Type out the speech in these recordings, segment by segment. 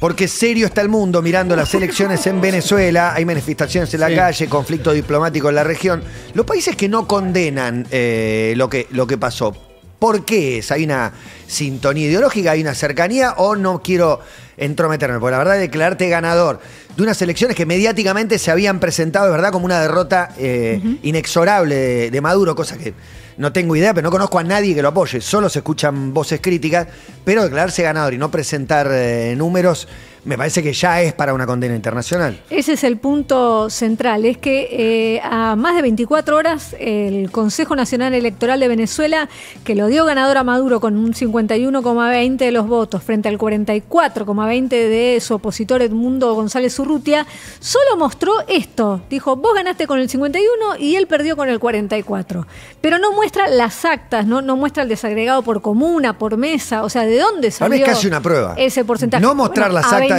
Porque serio está el mundo mirando las elecciones en Venezuela, hay manifestaciones en la calle, conflicto diplomático en la región. Los países que no condenan eh, lo, que, lo que pasó, ¿por qué es? ¿Hay una sintonía ideológica, hay una cercanía o no quiero entrometerme, porque la verdad declararte ganador de unas elecciones que mediáticamente se habían presentado, de verdad, como una derrota eh, inexorable de, Maduro, cosa que no tengo idea, pero no conozco a nadie que lo apoye, solo se escuchan voces críticas, pero declararse ganador y no presentar eh, números me parece que ya es para una condena internacional. Ese es el punto central, es que eh, a más de 24 horas el Consejo Nacional Electoral de Venezuela, que lo dio ganador a Maduro con un 51,20 de los votos frente al 44,20 de su opositor Edmundo González Urrutia, solo mostró esto. Dijo, vos ganaste con el 51 y él perdió con el 44. Pero no muestra las actas, no, muestra el desagregado por comuna, por mesa, o sea, ¿de dónde salió? mí es casi una prueba. Ese porcentaje. No mostrar las actas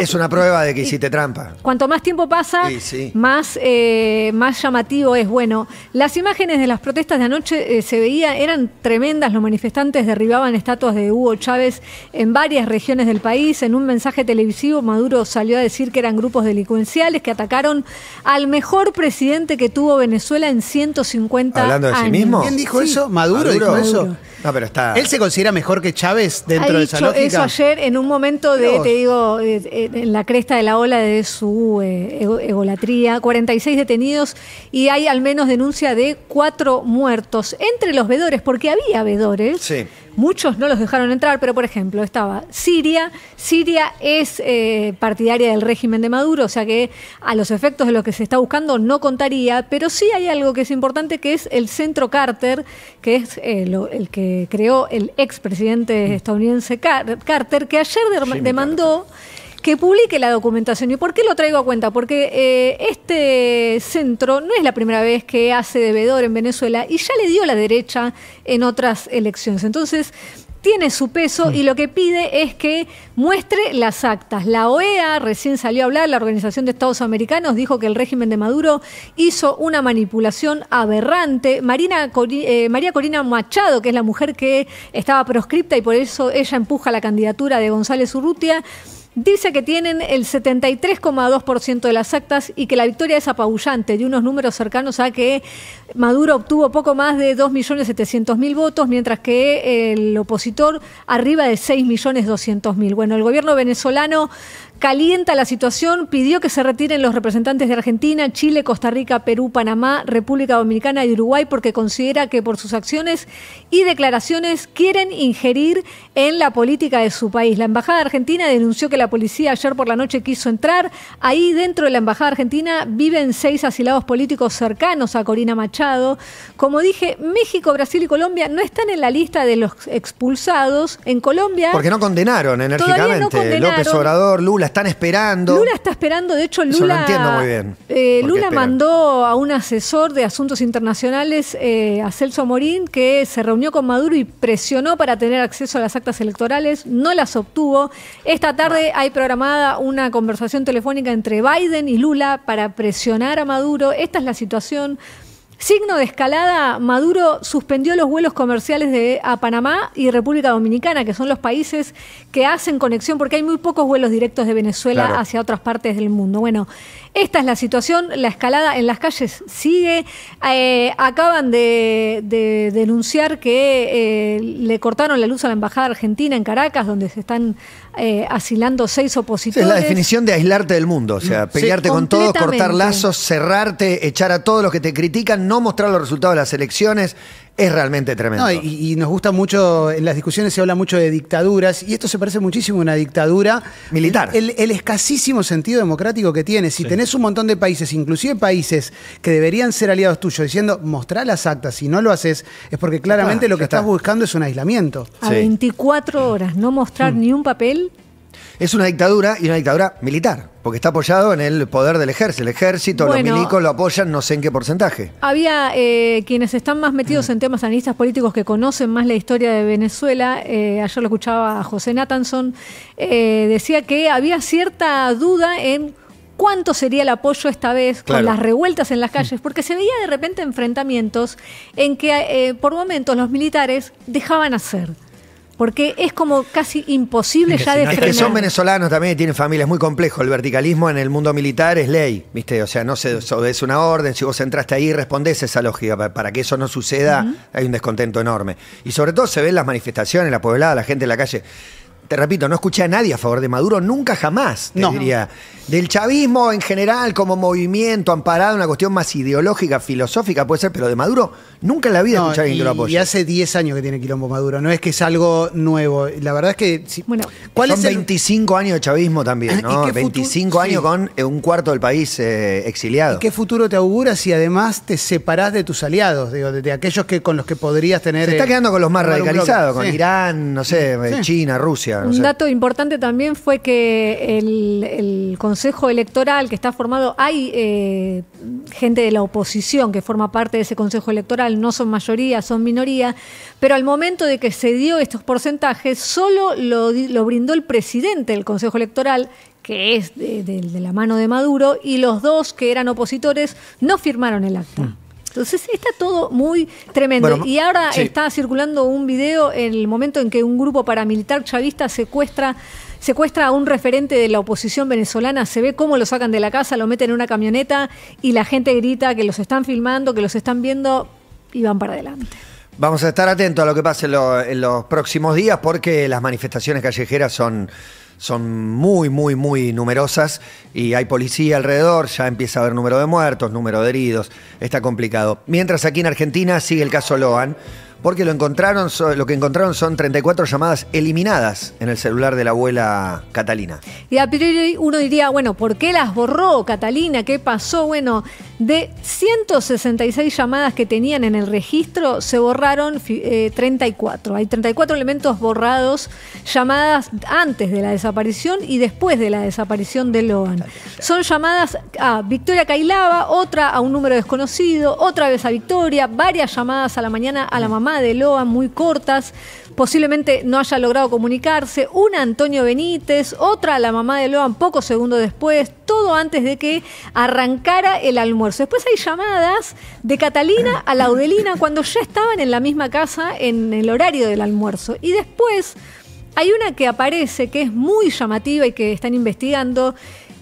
es una prueba de que hiciste trampa. Cuanto más tiempo pasa, Más, eh, más llamativo es. Bueno, las imágenes de las protestas de anoche eh, se veía, eran tremendas. Los manifestantes derribaban estatuas de Hugo Chávez en varias regiones del país. En un mensaje televisivo, Maduro salió a decir que eran grupos delincuenciales que atacaron al mejor presidente que tuvo Venezuela en 150 años. mismo? ¿Quién dijo eso? ¿Maduro, dijo eso? No, pero está. Él se considera mejor que Chávez dentro del de esa eso ayer en un momento de, te digo, eh, eh, en la cresta de la ola de su eh, egolatría. 46 detenidos y hay al menos denuncia de cuatro muertos entre los vedores, porque había vedores. Sí. Muchos no los dejaron entrar, pero por ejemplo estaba Siria. Siria es eh, partidaria del régimen de Maduro, o sea que a los efectos de lo que se está buscando no contaría, pero sí hay algo que es importante, que es el centro Carter, que es eh, el que creó el expresidente mm. estadounidense Carter, que ayer demandó que publique la documentación. ¿Y por qué lo traigo a cuenta? Porque eh, este centro no es la primera vez que hace devedor en Venezuela y ya le dio la derecha en otras elecciones. Entonces, tiene su peso y mm. lo que pide es que muestre las actas. La OEA recién salió a hablar, la Organización de Estados Americanos dijo que el régimen de Maduro hizo una manipulación aberrante. Eh, María Corina Machado, que es la mujer que estaba proscripta y por eso ella empuja la candidatura de González Urrutia, Dice que tienen el 73,2% de las actas y que la victoria es apabullante, de unos números cercanos a que Maduro obtuvo poco más de 2.700.000 votos, mientras que el opositor arriba de 6.200.000. Bueno, el gobierno venezolano calienta la situación, pidió que se retiren los representantes de Argentina, Chile, Costa Rica, Perú, Panamá, República Dominicana y Uruguay porque considera que por sus acciones y declaraciones quieren ingerir en la política de su país. La Embajada Argentina denunció que la policía ayer por la noche quiso entrar. Ahí dentro de la Embajada Argentina viven seis asilados políticos cercanos a Corina Machado. Como dije, México, Brasil y Colombia no están en la lista de los expulsados. En Colombia... Porque no condenaron enérgicamente. No López Obrador, Lula están esperando. Lula está esperando, de hecho, Lula. Eh, Lula mandó a un asesor de asuntos internacionales, eh, a Celso Morín, que se reunió con Maduro y presionó para tener acceso a las actas electorales. No las obtuvo. Esta tarde hay programada una conversación telefónica entre Biden y Lula para presionar a Maduro. Esta es la situación. Signo de escalada, Maduro suspendió los vuelos comerciales de, a Panamá y República Dominicana, que son los países que hacen conexión, porque hay muy pocos vuelos directos de Venezuela hacia otras partes del mundo. Bueno, esta es la situación, la escalada en las calles sigue. Eh, acaban de, denunciar que eh, le cortaron la luz a la Embajada Argentina en Caracas, donde se están eh, asilando seis opositores. Es la definición de aislarte del mundo, o sea, mm, pelearte con todos, cortar lazos, cerrarte, echar a todos los que te critican, no mostrar los resultados de las elecciones. Es realmente tremendo. y, nos gusta mucho, en las discusiones se habla mucho de dictaduras, y esto se parece muchísimo a una dictadura. Militar. El, escasísimo sentido democrático que tiene. Si tenés un montón de países, inclusive países que deberían ser aliados tuyos, diciendo, mostrá las actas, si no lo haces, es porque claramente lo que estás buscando es un aislamiento. A 24 horas, no mostrar hmm. ni un papel es una dictadura y una dictadura militar, porque está apoyado en el poder del ejército. El ejército, los milicos lo apoyan, no sé en qué porcentaje. Había eh, quienes están más metidos en temas analistas políticos que conocen más la historia de Venezuela. Eh, ayer lo escuchaba José Nathanson. Eh, decía que había cierta duda en cuánto sería el apoyo esta vez con las revueltas en las mm. calles, porque se veía de repente enfrentamientos en que por momentos los militares dejaban hacer porque es como casi imposible ya de frenar. Es que son venezolanos también, tienen familias, es muy complejo. El verticalismo en el mundo militar es ley, ¿viste? O sea, no se es una orden, si vos entraste ahí respondés a esa lógica. Para que eso no suceda hay un descontento enorme. Y sobre todo se ven las manifestaciones, la pueblada, la gente en la calle te repito, no escuché a nadie a favor de Maduro, nunca jamás, diría. Del chavismo en general, como movimiento amparado, una cuestión más ideológica, filosófica, puede ser, pero de Maduro, nunca en la vida escuché a alguien y, que lo apoye. Y hace 10 años que tiene quilombo Maduro, no es que es algo nuevo. La verdad es que. bueno, son 25 años de chavismo también, ah, ¿no? 25 años con eh, un cuarto del país eh, exiliado. qué futuro te auguras si además te separás de tus aliados, digo, de, aquellos que, con los que podrías tener. Se está eh, quedando con los más radicalizados, con Irán, no sé, China, Rusia un dato importante también fue que el, Consejo Electoral que está formado, hay eh, gente de la oposición que forma parte de ese Consejo Electoral, no son mayoría, son minoría, pero al momento de que se dio estos porcentajes, solo lo, brindó el presidente del Consejo Electoral, que es de, la mano de Maduro, y los dos que eran opositores no firmaron el acta. Hmm. Entonces está todo muy tremendo. y ahora está circulando un video en el momento en que un grupo paramilitar chavista secuestra secuestra a un referente de la oposición venezolana, se ve cómo lo sacan de la casa, lo meten en una camioneta y la gente grita que los están filmando, que los están viendo y van para adelante. Vamos a estar atentos a lo que pase en los próximos días porque las manifestaciones callejeras son son muy, muy, muy numerosas y hay policía alrededor, ya empieza a haber número de muertos, número de heridos, está complicado. Mientras aquí en Argentina sigue el caso Loan, porque lo, encontraron, lo que encontraron son 34 llamadas eliminadas en el celular de la abuela Catalina. Y a priori uno diría, bueno, ¿por qué las borró Catalina? ¿Qué pasó? Bueno, de 166 llamadas que tenían en el registro, se borraron 34. Eh, hay 34 elementos borrados, llamadas antes de la desaparición aparición y después de la desaparición de Loan. Son llamadas a Victoria Cailaba, otra a un número desconocido, otra vez a Victoria, varias llamadas a la mañana a la mm. mamá de Loan muy cortas, posiblemente no haya logrado comunicarse, una a Antonio Benítez, otra a la mamá de Loan pocos segundos después, todo antes de que arrancara el almuerzo. Después hay llamadas de Catalina a Laudelina cuando ya estaban en la misma casa en el horario del almuerzo. Y después hay una que aparece que es muy llamativa y que están investigando,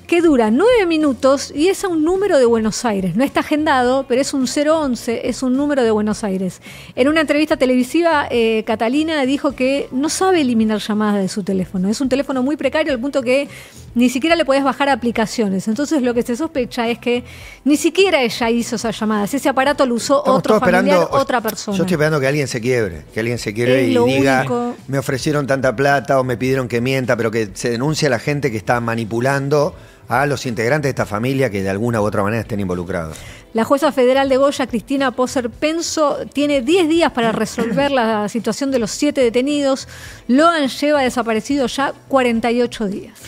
que dura nueve minutos y es a un número de Buenos Aires. No está agendado, pero es un 011, es un número de Buenos Aires. En una entrevista televisiva, eh, Catalina dijo que no sabe eliminar llamadas de su teléfono. Es un teléfono muy precario al punto que ni siquiera le podés bajar aplicaciones. Entonces lo que se sospecha es que ni siquiera ella hizo esas llamadas. Ese aparato lo usó otro familiar, otra persona. Yo estoy esperando que alguien se quiebre, que alguien se quiebre y diga, me ofrecieron tanta plata o me pidieron que mienta, pero que se denuncie a la gente que está manipulando a los integrantes de esta familia que de alguna u otra manera estén involucrados. La jueza federal de Goya, Cristina Poser Penso, tiene 10 días para resolver la situación de los siete detenidos. Loan lleva desaparecido ya 48 días.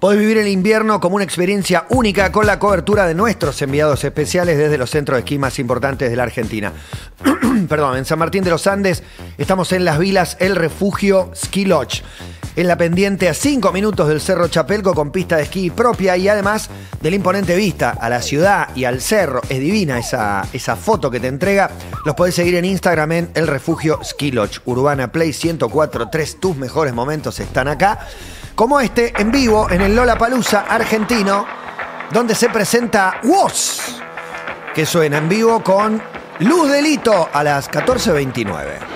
Podés vivir el invierno como una experiencia única con la cobertura de nuestros enviados especiales desde los centros de esquí más importantes de la Argentina. Perdón, en San Martín de los Andes estamos en las vilas El Refugio Ski Lodge, en la pendiente a 5 minutos del Cerro Chapelco con pista de esquí propia y además de la imponente vista a la ciudad y al cerro. Es divina esa, esa foto que te entrega. Los podés seguir en Instagram en El Refugio Ski Lodge, Urbana Play 104 tres Tus mejores momentos están acá como este en vivo en el Lola Palusa argentino, donde se presenta WOS, que suena en vivo con Luz Delito a las 14.29.